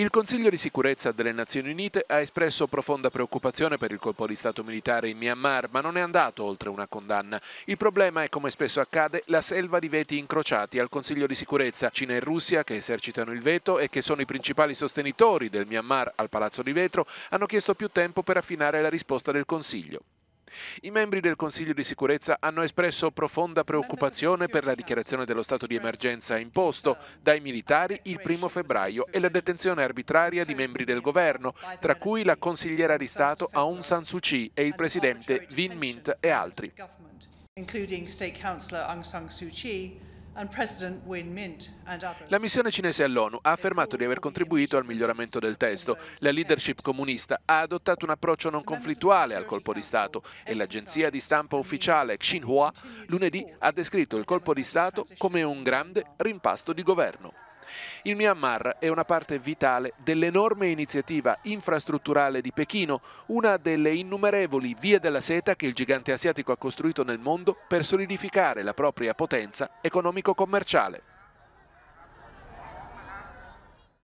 Il Consiglio di sicurezza delle Nazioni Unite ha espresso profonda preoccupazione per il colpo di Stato militare in Myanmar, ma non è andato oltre una condanna. Il problema è, come spesso accade, la selva di veti incrociati al Consiglio di sicurezza. Cina e Russia, che esercitano il veto e che sono i principali sostenitori del Myanmar al Palazzo di Vetro, hanno chiesto più tempo per affinare la risposta del Consiglio. I membri del Consiglio di sicurezza hanno espresso profonda preoccupazione per la dichiarazione dello stato di emergenza imposto dai militari il primo febbraio e la detenzione arbitraria di membri del governo, tra cui la consigliera di Stato Aung San Suu Kyi e il presidente Vin Mint e altri. including State Councillor Aung San Suu Kyi la missione cinese all'ONU ha affermato di aver contribuito al miglioramento del testo. La leadership comunista ha adottato un approccio non conflittuale al colpo di Stato e l'agenzia di stampa ufficiale Xinhua lunedì ha descritto il colpo di Stato come un grande rimpasto di governo. Il Myanmar è una parte vitale dell'enorme iniziativa infrastrutturale di Pechino, una delle innumerevoli vie della seta che il gigante asiatico ha costruito nel mondo per solidificare la propria potenza economico-commerciale.